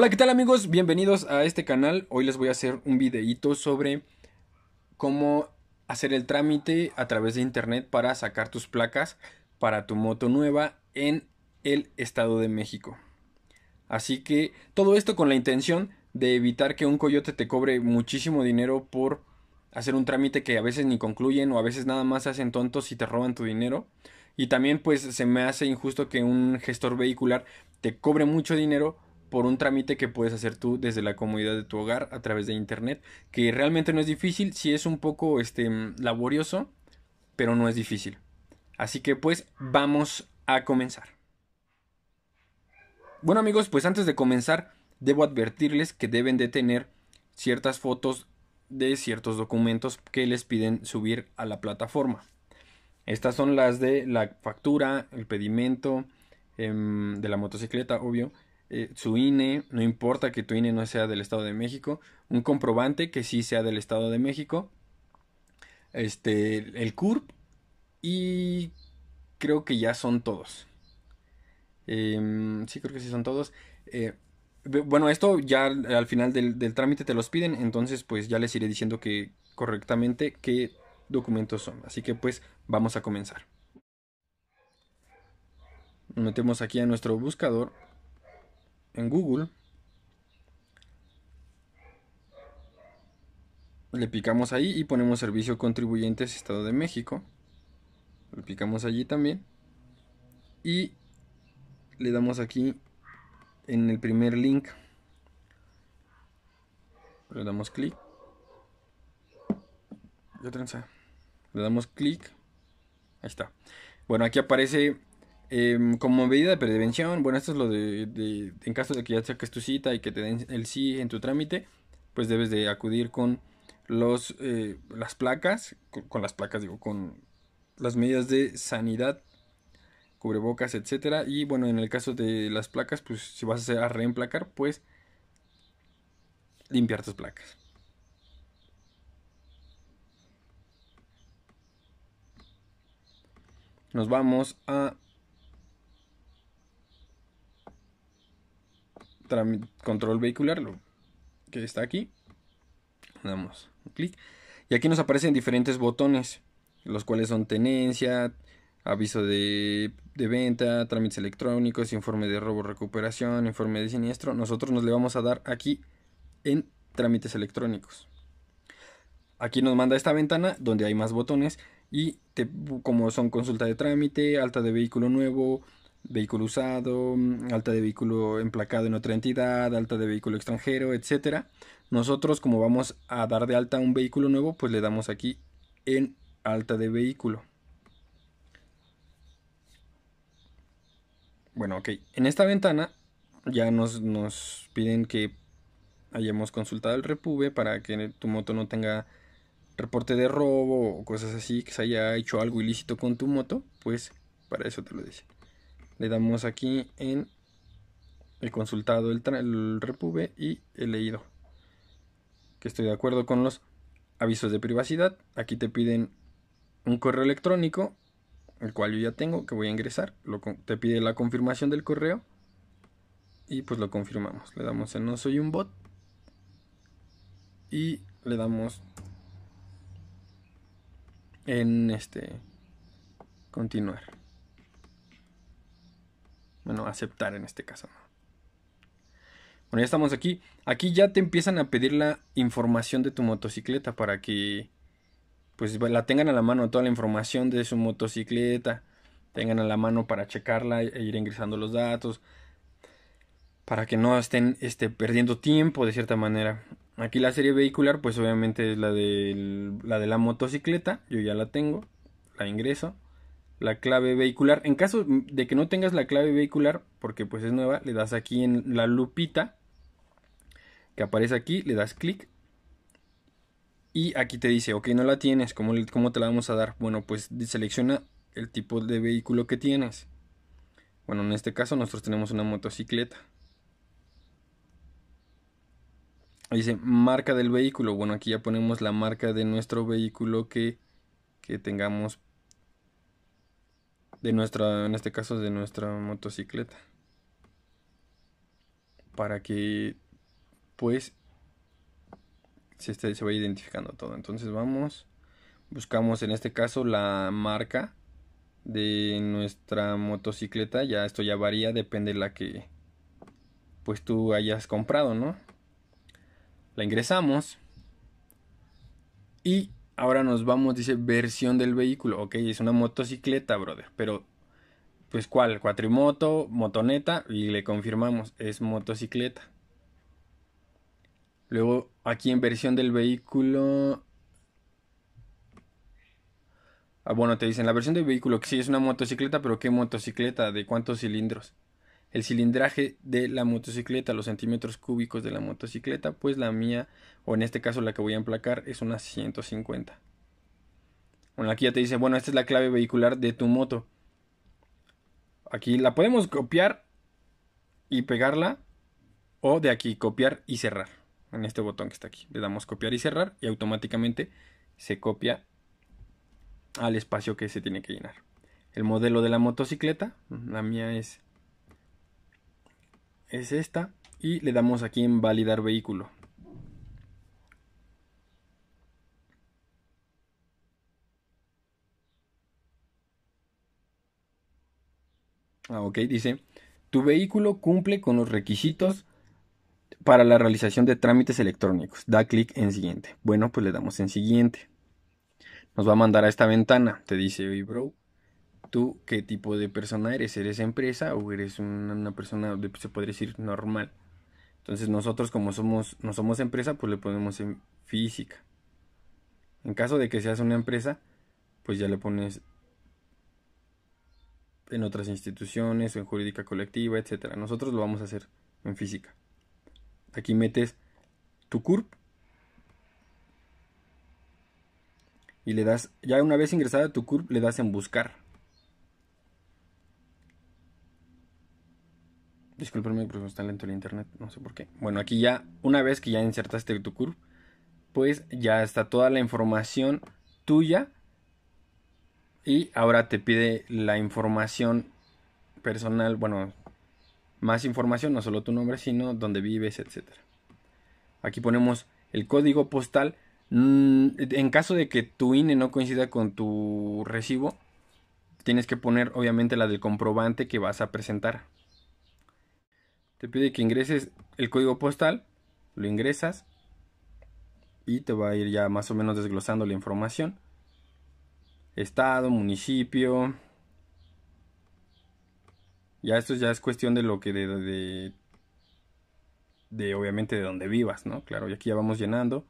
Hola, ¿qué tal amigos? Bienvenidos a este canal. Hoy les voy a hacer un videíto sobre cómo hacer el trámite a través de internet para sacar tus placas para tu moto nueva en el Estado de México. Así que todo esto con la intención de evitar que un coyote te cobre muchísimo dinero por hacer un trámite que a veces ni concluyen o a veces nada más hacen tontos y te roban tu dinero. Y también pues se me hace injusto que un gestor vehicular te cobre mucho dinero por un trámite que puedes hacer tú desde la comodidad de tu hogar a través de internet, que realmente no es difícil, si es un poco este laborioso, pero no es difícil. Así que pues vamos a comenzar. Bueno amigos, pues antes de comenzar debo advertirles que deben de tener ciertas fotos de ciertos documentos que les piden subir a la plataforma. Estas son las de la factura, el pedimento em, de la motocicleta, obvio, eh, su INE, no importa que tu INE no sea del Estado de México, un comprobante que sí sea del Estado de México, este, el CURP y creo que ya son todos. Em, sí, creo que sí son todos. Eh, bueno, esto ya al final del, trámite te los piden, entonces pues ya les iré diciendo que correctamente qué documentos son. Así que pues vamos a comenzar. Metemos aquí a nuestro buscador en Google. Le picamos ahí y ponemos servicio contribuyentes Estado de México. Le picamos allí también. Y le damos aquí en el primer link. Le damos clic. Le damos clic. Ahí está. Bueno, aquí aparece Em, como medida de prevención, bueno, esto es lo de, en caso de que ya saques tu cita y que te den el sí en tu trámite, pues debes de acudir con los, eh, las placas, con, las placas digo, con las medidas de sanidad, cubrebocas, etcétera. Y bueno, en el caso de las placas, pues si vas a, hacer, a reemplacar, pues limpiar tus placas. Nos vamos a control vehicular, lo que está aquí. Damos clic. Y aquí nos aparecen diferentes botones, los cuales son tenencia, aviso de, venta, trámites electrónicos, informe de robo recuperación, informe de siniestro. Nosotros nos le vamos a dar aquí en trámites electrónicos. Aquí nos manda esta ventana donde hay más botones y como son consulta de trámite, alta de vehículo nuevo, vehículo usado, mm, alta de vehículo emplacado en otra entidad, alta de vehículo extranjero, etc. Nosotros como vamos a dar de alta un vehículo nuevo, pues le damos aquí en alta de vehículo. Bueno, ok. En esta ventana ya nos, nos piden que hayamos consultado el repube para que tu moto no tenga reporte de robo o cosas así, que se haya hecho algo ilícito con tu moto, pues para eso te lo dicen le damos aquí en el consultado el, repube y he leído que estoy de acuerdo con los avisos de privacidad. Aquí te piden un correo electrónico, el cual yo ya tengo, que voy a ingresar. te pide la confirmación del correo y pues lo confirmamos. Le damos en no soy un bot y le damos en este continuar bueno, aceptar en este caso. Bueno, ya estamos aquí. Aquí ya te empiezan a pedir la información de tu motocicleta para que pues la tengan a la mano toda la información de su motocicleta, tengan a la mano para checarla e ir ingresando los datos, para que no estén este, perdiendo tiempo de cierta manera. Aquí la serie vehicular pues obviamente es la, la de la motocicleta, yo ya la tengo, la ingreso la clave vehicular. En caso de que no tengas la clave vehicular, porque pues es nueva, le das aquí en la lupita que aparece aquí, le das clic y aquí te dice, ok, no la tienes, ¿cómo, te la vamos a dar? Bueno, pues selecciona el tipo de vehículo que tienes. Bueno, en este caso nosotros tenemos una motocicleta. Dice marca del vehículo. Bueno, aquí ya ponemos la marca de nuestro vehículo que, que tengamos de nuestra, en este caso de nuestra motocicleta. Para que pues se, este, se vaya identificando todo. Entonces vamos, buscamos en este caso la marca de nuestra motocicleta. Ya esto ya varía, depende de la que pues tú hayas comprado, ¿no? La ingresamos y Ahora nos vamos, dice versión del vehículo. Ok, es una motocicleta, brother. Pero, pues, ¿cuál? Cuatrimoto, motoneta. Y le confirmamos, es motocicleta. Luego, aquí en versión del vehículo. Ah, bueno, te dicen la versión del vehículo que sí es una motocicleta, pero ¿qué motocicleta? ¿De cuántos cilindros? el cilindraje de la motocicleta, los centímetros cúbicos de la motocicleta, pues la mía, o en este caso la que voy a emplacar, es una 150. Bueno, aquí ya te dice, bueno, esta es la clave vehicular de tu moto. Aquí la podemos copiar y pegarla, o de aquí copiar y cerrar. En este botón que está aquí, le damos copiar y cerrar y automáticamente se copia al espacio que se tiene que llenar. El modelo de la motocicleta, la mía es es esta y le damos aquí en validar vehículo. Ah, ok, dice, tu vehículo cumple con los requisitos para la realización de trámites electrónicos. Da clic en siguiente. Bueno, pues le damos en siguiente. Nos va a mandar a esta ventana. Te dice, oye, bro, tú qué tipo de persona eres, eres empresa o eres una, persona, se podría decir, normal. Entonces nosotros como somos, no somos empresa, pues le ponemos en física. En caso de que seas una empresa, pues ya le pones en otras instituciones en jurídica colectiva, etc. Nosotros lo vamos a hacer en física. Aquí metes tu CURP y le das, ya una vez ingresada tu CURP, le das en buscar. Disculpenme, pero está lento el internet, no sé por qué. Bueno, aquí ya, una vez que ya insertaste tu curve, pues ya está toda la información tuya. Y ahora te pide la información personal, bueno, más información, no solo tu nombre, sino dónde vives, etc. Aquí ponemos el código postal. Mm, en caso de que tu INE no coincida con tu recibo, tienes que poner obviamente la del comprobante que vas a presentar te pide que ingreses el código postal, lo ingresas y te va a ir ya más o menos desglosando la información. Estado, municipio. Ya esto ya es cuestión de lo que de, de, obviamente de donde vivas, ¿no? Claro, y aquí ya vamos llenando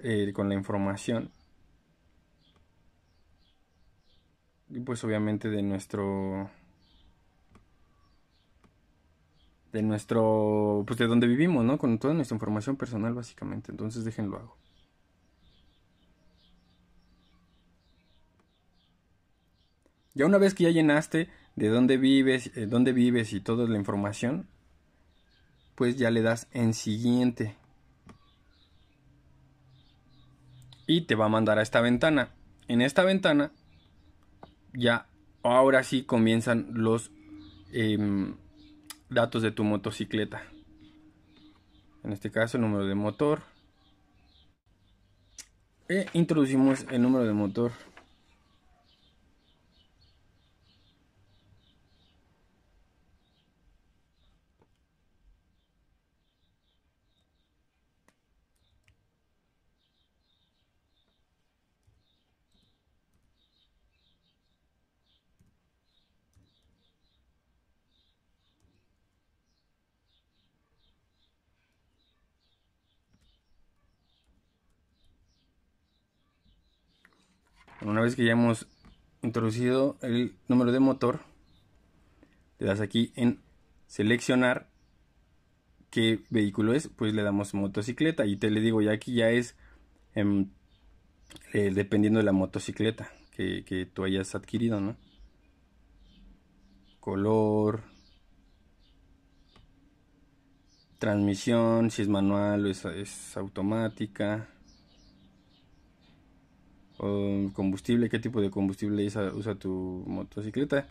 eh, con la información. Y pues obviamente de nuestro de nuestro, pues de donde vivimos, ¿no? Con toda nuestra información personal básicamente, entonces déjenlo hago. Ya una vez que ya llenaste de dónde vives, eh, dónde vives y toda la información, pues ya le das en siguiente. Y te va a mandar a esta ventana. En esta ventana ya ahora sí comienzan los em, datos de tu motocicleta. En este caso, el número de motor. E introducimos el número de motor una vez que ya hemos introducido el número de motor, le das aquí en seleccionar qué vehículo es, pues le damos motocicleta y te le digo ya aquí ya es em, eh, dependiendo de la motocicleta que, tú hayas adquirido, ¿no? Color, transmisión, si es manual o es, es automática combustible, qué tipo de combustible usa, tu motocicleta.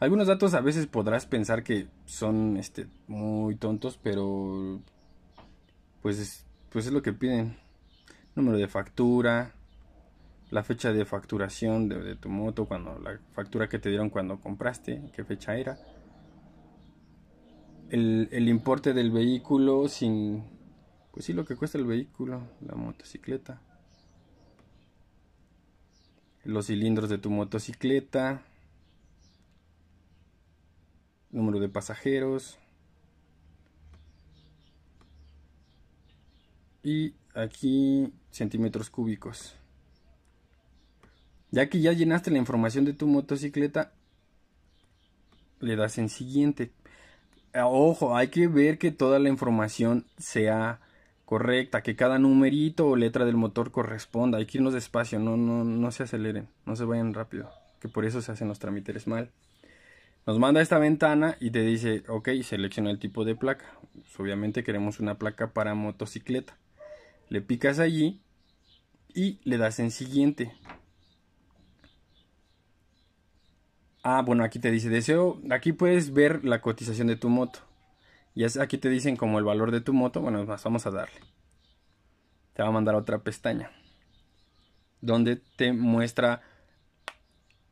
Algunos datos a veces podrás pensar que son este, muy tontos, pero pues es, pues es lo que piden. Número de factura, la fecha de facturación de, tu moto, cuando la factura que te dieron cuando compraste, qué fecha era. El, el importe del vehículo sin... Pues sí, lo que cuesta el vehículo, la motocicleta los cilindros de tu motocicleta, número de pasajeros y aquí centímetros cúbicos. Ya que ya llenaste la información de tu motocicleta, le das en siguiente. Ah, ojo, hay que ver que toda la información sea correcta, que cada numerito o letra del motor corresponda. Hay que irnos despacio, no, no, no se aceleren, no se vayan rápido, que por eso se hacen los trámites mal. Nos manda esta ventana y te dice, ok, selecciona el tipo de placa. Pues, obviamente queremos una placa para motocicleta. Le picas allí y le das en siguiente. Ah, bueno, aquí te dice deseo. Aquí puedes ver la cotización de tu moto. Y aquí te dicen como el valor de tu moto. Bueno, más vamos a darle. Te va a mandar otra pestaña. Donde te muestra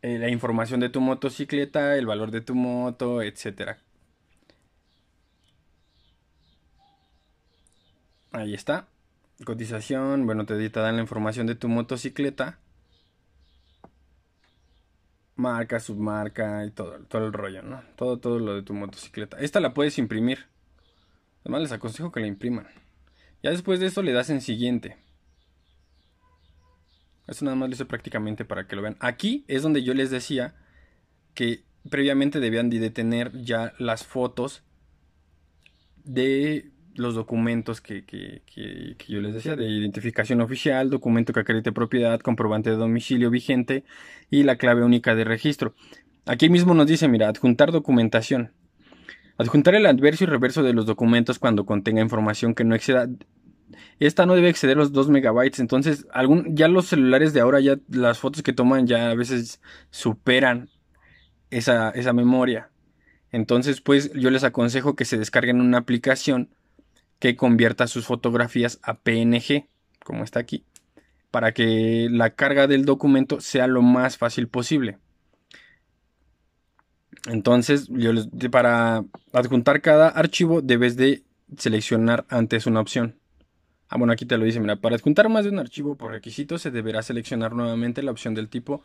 eh, la información de tu motocicleta, el valor de tu moto, etcétera. Ahí está. Cotización. Bueno, te, te dan la información de tu motocicleta. Marca, submarca y todo, todo el rollo, ¿no? Todo, todo lo de tu motocicleta. Esta la puedes imprimir. Además les aconsejo que la impriman. Ya después de esto, le das en siguiente. Esto nada más lo hice prácticamente para que lo vean. Aquí es donde yo les decía que previamente debían de tener ya las fotos de los documentos que, que, yo les decía, de identificación oficial, documento que acredite propiedad, comprobante de domicilio vigente y la clave única de registro. Aquí mismo nos dice, mira, adjuntar documentación. Adjuntar el adverso y reverso de los documentos cuando contenga información que no exceda esta no debe exceder los 2 megabytes. Entonces, ya los celulares de ahora, ya las fotos que toman ya a veces superan esa memoria. Entonces, pues yo les aconsejo que se descarguen una aplicación que convierta sus fotografías a PNG, como está aquí, para que la carga del documento sea lo más fácil posible. Entonces, para adjuntar cada archivo debes de seleccionar antes una opción. Ah, bueno, aquí te lo dice, mira, para adjuntar más de un archivo por requisito se deberá seleccionar nuevamente la opción del tipo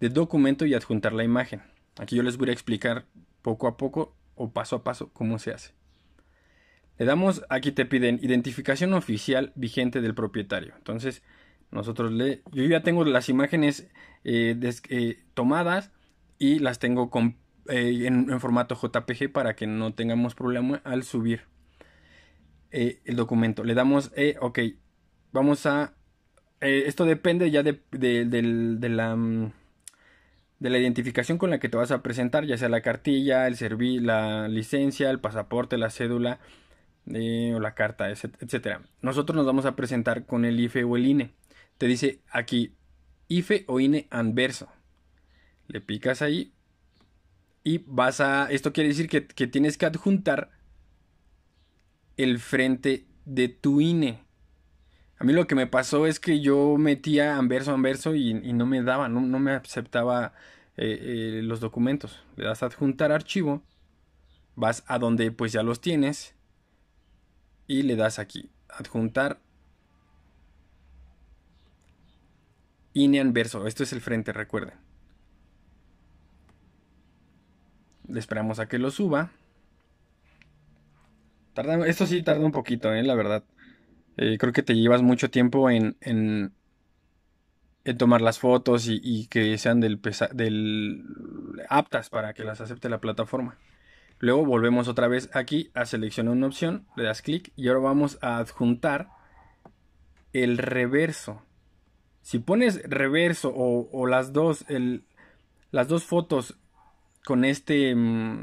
de documento y adjuntar la imagen. Aquí yo les voy a explicar poco a poco o paso a paso cómo se hace. Le damos, aquí te piden identificación oficial vigente del propietario. Entonces, nosotros le, yo ya tengo las imágenes eh, eh, tomadas y las tengo con eh, en, formato JPG para que no tengamos problema al subir eh, el documento. Le damos, eh, ok, vamos a... esto depende ya de, de, la... Mm, de la identificación con la que te vas a presentar, ya sea la cartilla, el serví, la licencia, el pasaporte, la cédula o la carta, etcétera. Nosotros nos vamos a presentar con el IFE o el INE. Te dice aquí IFE o INE anverso. Le picas ahí y vas a, esto quiere decir que, tienes que adjuntar el frente de tu INE. A mí lo que me pasó es que yo metía anverso anverso y, no me daba, no, me aceptaba eh, eh, los documentos. Le das adjuntar archivo, vas a donde pues ya los tienes y le das aquí, adjuntar INE anverso. Esto es el frente, recuerden. esperamos a que lo suba. Tarda, esto sí tarda un poquito, eh, la verdad. Eh, creo que te llevas mucho tiempo en, en, tomar las fotos y, que sean del, del aptas para que las acepte la plataforma. Luego volvemos otra vez aquí a seleccionar una opción, le das clic y ahora vamos a adjuntar el reverso. Si pones reverso o, las, dos, las dos fotos con este, mm,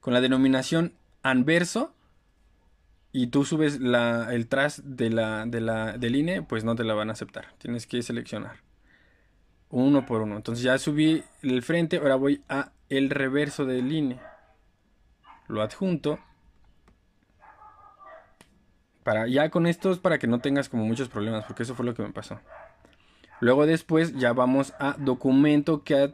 con la denominación anverso y tú subes la, el tras de la, de la, del INE, pues no te la van a aceptar. Tienes que seleccionar uno por uno. Entonces ya subí el frente, ahora voy a el reverso del INE. Lo adjunto. Para, ya con estos para que no tengas como muchos problemas, porque eso fue lo que me pasó. Luego después ya vamos a documento que,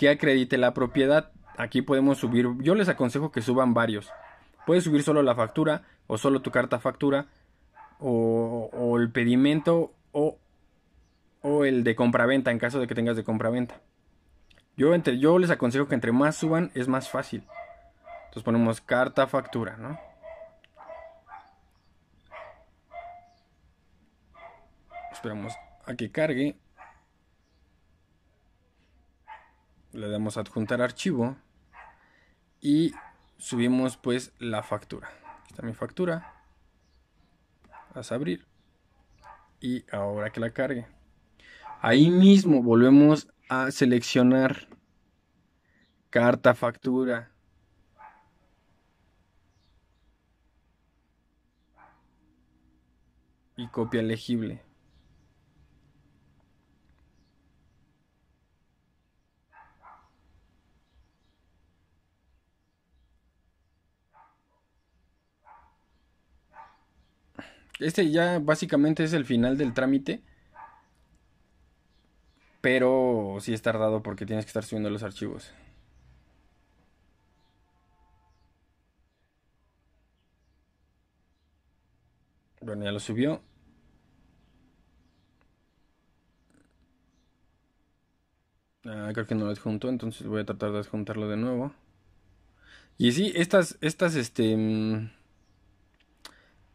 que acredite la propiedad. Aquí podemos subir, yo les aconsejo que suban varios. Puedes subir solo la factura o solo tu carta factura o, el pedimento o, o el de compraventa en caso de que tengas de compraventa. Yo, entre, yo les aconsejo que entre más suban es más fácil. Entonces ponemos carta factura, ¿no? Esperamos a que cargue. le damos a adjuntar archivo y subimos pues la factura. Aquí está mi factura. Vas a abrir. Y ahora que la cargue. Ahí mismo volvemos a seleccionar carta, factura. Y copia legible. Este ya básicamente es el final del trámite. Pero sí es tardado porque tienes que estar subiendo los archivos. Bueno, ya lo subió. Ah, creo que no lo adjunto, entonces voy a tratar de adjuntarlo de nuevo. Y sí, estas, estas, este... Mm,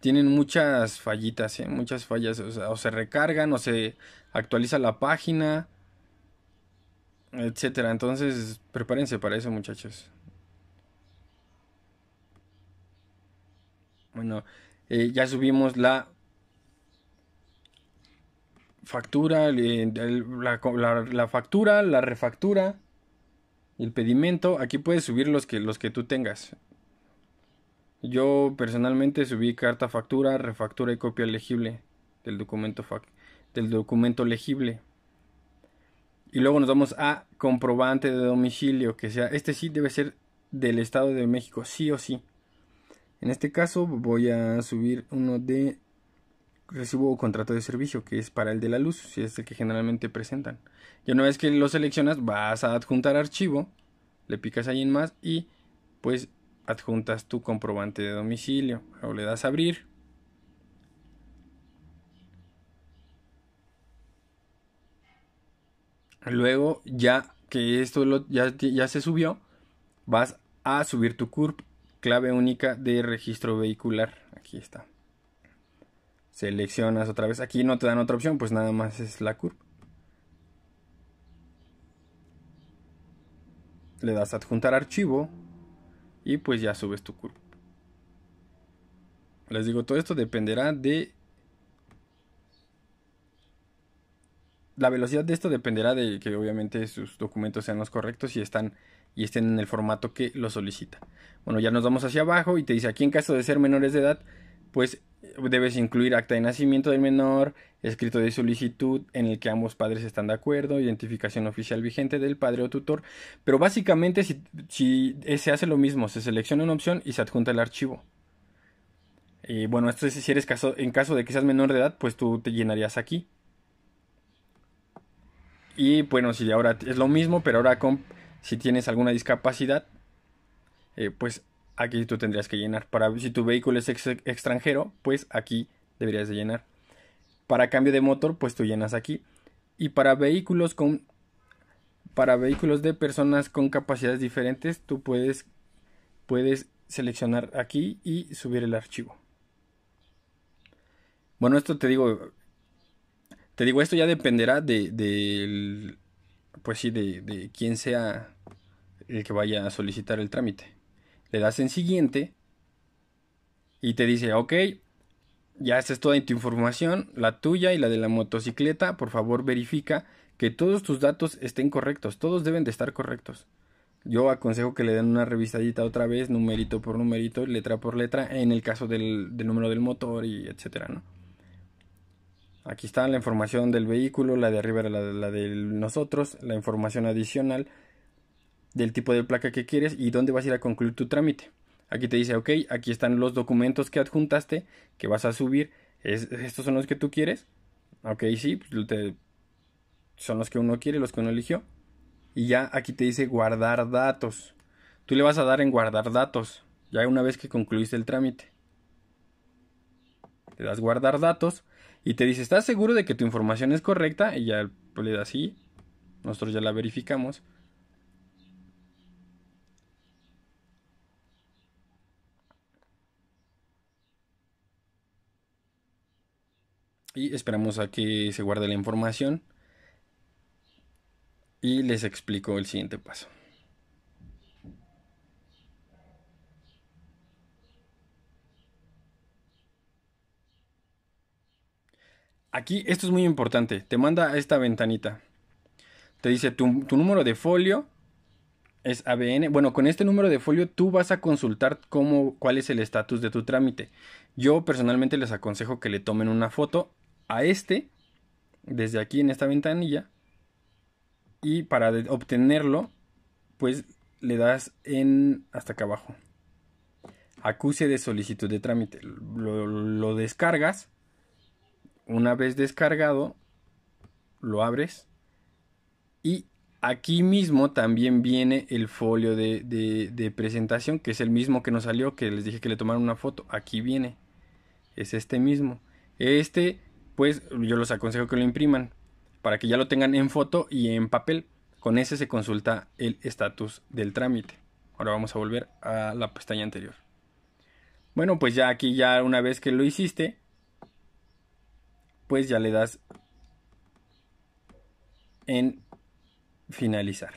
tienen muchas fallitas, ¿eh? muchas fallas, o, se recargan o se actualiza la página, etcétera. Entonces, prepárense para eso, muchachos. Bueno, eh, ya subimos la factura, la, factura, la refactura, el pedimento. Aquí puedes subir los que, los que tú tengas. Yo personalmente subí carta factura, refactura y copia legible del documento, del documento legible. Y luego nos vamos a comprobante de domicilio, que sea, este sí debe ser del Estado de México, sí o sí. En este caso voy a subir uno de recibo o contrato de servicio, que es para el de la luz, si es el que generalmente presentan. Y una vez que lo seleccionas, vas a adjuntar archivo, le picas ahí en más y pues adjuntas tu comprobante de domicilio o le das a abrir. Luego, ya que esto ya, se subió, vas a subir tu CURP, clave única de registro vehicular. Aquí está. Seleccionas otra vez. Aquí no te dan otra opción, pues nada más es la CURP. Le das a adjuntar archivo y pues ya subes tu curva. Les digo, todo esto dependerá de... La velocidad de esto dependerá de que obviamente sus documentos sean los correctos y, están, y estén en el formato que lo solicita. Bueno, ya nos vamos hacia abajo y te dice aquí en caso de ser menores de edad, pues Debes incluir acta de nacimiento del menor, escrito de solicitud en el que ambos padres están de acuerdo, identificación oficial vigente del padre o tutor. Pero básicamente si, se hace lo mismo, se selecciona una opción y se adjunta el archivo. Y bueno, esto es si eres caso, en caso de que seas menor de edad, pues tú te llenarías aquí. Y bueno, si ahora es lo mismo, pero ahora con, si tienes alguna discapacidad, eh, pues aquí tú tendrías que llenar. Para, si tu vehículo es extranjero, pues aquí deberías de llenar. Para cambio de motor, pues tú llenas aquí. Y para vehículos con para vehículos de personas con capacidades diferentes, tú puedes puedes seleccionar aquí y subir el archivo. Bueno, esto te digo te digo esto ya dependerá de, pues sí de quién sea el que vaya a solicitar el trámite le das en siguiente y te dice, ok, ya esta es toda tu información, la tuya y la de la motocicleta, por favor verifica que todos tus datos estén correctos, todos deben de estar correctos. Yo aconsejo que le den una revisadita otra vez, numerito por numerito, letra por letra, en el caso del, número del motor y etcétera, Aquí está la información del vehículo, la de arriba era la de nosotros, la información adicional, del tipo de placa que quieres y dónde vas a ir a concluir tu trámite. Aquí te dice, ok, aquí están los documentos que adjuntaste, que vas a subir, estos son los que tú quieres. Ok, sí, pues, son los que uno quiere, los que uno eligió. Y ya aquí te dice guardar datos. Tú le vas a dar en guardar datos, ya una vez que concluiste el trámite. Le das guardar datos y te dice, ¿estás seguro de que tu información es correcta? Y ya pues, le das sí. Nosotros ya la verificamos. Y esperamos a que se guarde la información. Y les explico el siguiente paso. Aquí, esto es muy importante, te manda a esta ventanita. Te dice tu, número de folio es ABN. Bueno, con este número de folio tú vas a consultar cómo, cuál es el estatus de tu trámite. Yo personalmente les aconsejo que le tomen una foto a este desde aquí en esta ventanilla y para obtenerlo pues le das en hasta acá abajo acuse de solicitud de trámite lo, descargas una vez descargado lo abres y aquí mismo también viene el folio de, de, presentación, que es el mismo que nos salió, que les dije que le tomaron una foto. Aquí viene. Es este mismo. Este pues yo los aconsejo que lo impriman para que ya lo tengan en foto y en papel. Con ese se consulta el estatus del trámite. Ahora vamos a volver a la pestaña anterior. Bueno, pues ya aquí ya una vez que lo hiciste, pues ya le das en finalizar.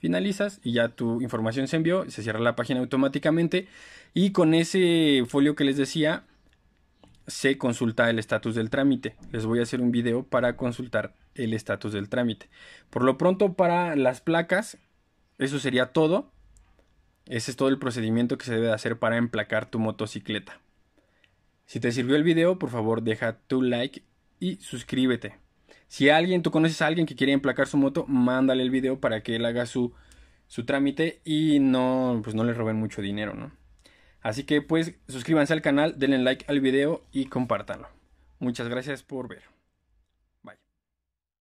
Finalizas y ya tu información se envió, se cierra la página automáticamente y con ese folio que les decía, se consulta el estatus del trámite. Les voy a hacer un video para consultar el estatus del trámite. Por lo pronto para las placas, eso sería todo. Ese es todo el procedimiento que se debe hacer para emplacar tu motocicleta. Si te sirvió el video, por favor deja tu like y suscríbete. Si alguien, tú conoces a alguien que quiere emplacar su moto, mándale el video para que él haga su, su trámite y no, pues no le roben mucho dinero, ¿no? Así que pues suscríbanse al canal, denle like al video y compártanlo. Muchas gracias por ver.